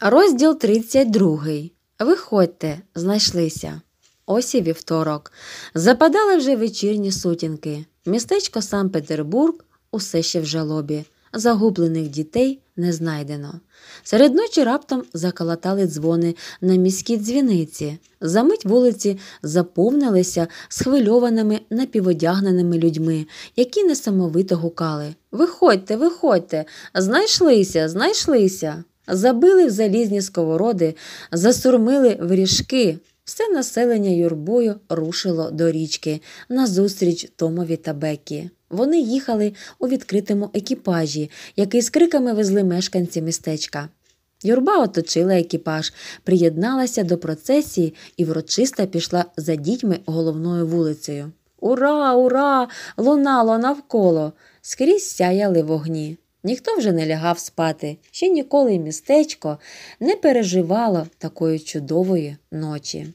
Розділ 32. Виходьте, знайшлися. Ось і вівторок. Западали вже вечірні сутінки. Містечко Санкт Петербург усе ще в жалобі. Загублених дітей не знайдено. Серед ночі раптом заколотали дзвони на міській дзвіниці. Замить вулиці заповнилися схвильованими напіводягненими людьми, які несамовито гукали Виходьте, виходьте, знайшлися, знайшлися забили в залізні сковороди, засурмили в ріжки. Все населення юрбою рушило до річки назустріч Томові та Бекі. Вони їхали у відкритому екіпажі, який з криками везли мешканці містечка. Юрба оточила екіпаж, приєдналася до процесії і врочиста пішла за дітьми головною вулицею. Ура, ура! Лунало навколо! Скрізь сяяли вогні. Ніхто вже не лягав спати, ще ніколи містечко не переживало такої чудової ночі.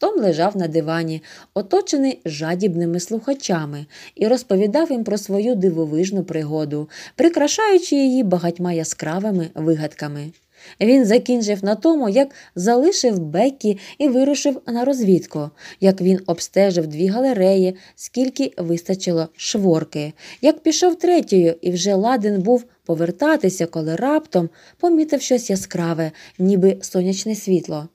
Том лежав на дивані, оточений жадібними слухачами, і розповідав їм про свою дивовижну пригоду, прикрашаючи її багатьма яскравими вигадками. Він закінчив на тому, як залишив Беккі і вирушив на розвідку, як він обстежив дві галереї, скільки вистачило шворки, як пішов третьою і вже ладен був повертатися, коли раптом помітив щось яскраве, ніби сонячне світло.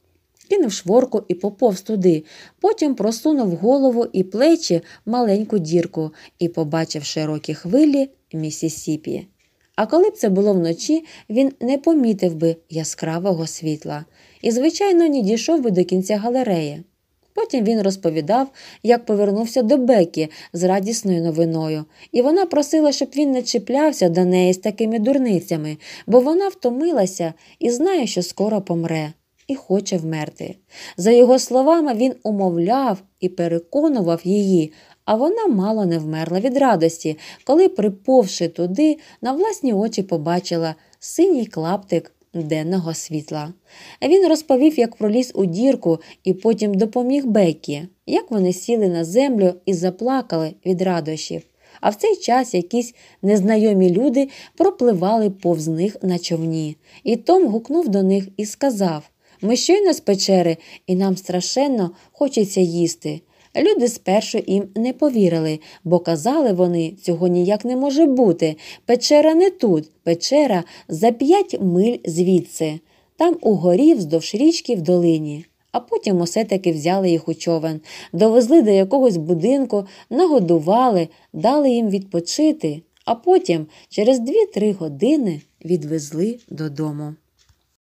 Кинув шворку і поповз туди, потім просунув голову і плечі в маленьку дірку і побачив широкі хвилі місісіпі. А коли б це було вночі, він не помітив би яскравого світла і, звичайно, не дійшов би до кінця галереї. Потім він розповідав, як повернувся до Бекі з радісною новиною, і вона просила, щоб він не чіплявся до неї з такими дурницями, бо вона втомилася і знає, що скоро помре і хоче вмерти. За його словами, він умовляв і переконував її, а вона мало не вмерла від радості, коли, приповши туди, на власні очі побачила синій клаптик денного світла. Він розповів, як проліз у дірку і потім допоміг Бекі, як вони сіли на землю і заплакали від радощів. А в цей час якісь незнайомі люди пропливали повз них на човні. І Том гукнув до них і сказав ми щойно з печери, і нам страшенно хочеться їсти. Люди спершу їм не повірили, бо казали вони, цього ніяк не може бути. Печера не тут, печера за п'ять миль звідси, там угорі вздовж річки в долині. А потім усе таки взяли їх у човен, довезли до якогось будинку, нагодували, дали їм відпочити, а потім через 2-3 години відвезли додому.